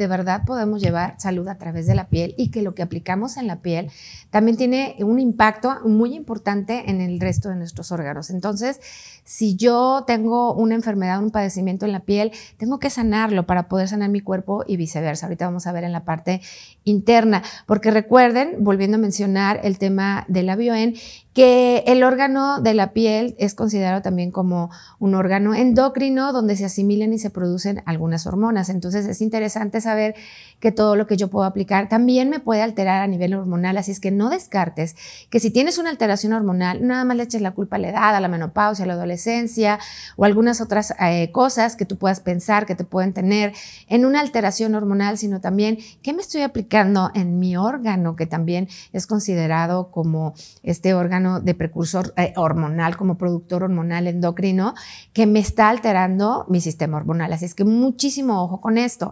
de verdad podemos llevar salud a través de la piel y que lo que aplicamos en la piel también tiene un impacto muy importante en el resto de nuestros órganos. Entonces, si yo tengo una enfermedad, un padecimiento en la piel, tengo que sanarlo para poder sanar mi cuerpo y viceversa. Ahorita vamos a ver en la parte interna, porque recuerden, volviendo a mencionar el tema de la bioen, que el órgano de la piel es considerado también como un órgano endocrino donde se asimilan y se producen algunas hormonas. Entonces es interesante saber que todo lo que yo puedo aplicar también me puede alterar a nivel hormonal, así es que no descartes que si tienes una alteración hormonal, nada más le eches la culpa a la edad, a la menopausia, a la adolescencia o algunas otras eh, cosas que tú puedas pensar que te pueden tener en una alteración hormonal, sino también qué me estoy aplicando en mi órgano, que también es considerado como este órgano de precursor eh, hormonal, como productor hormonal endocrino, que me está alterando mi sistema hormonal. Así es que muchísimo ojo con esto.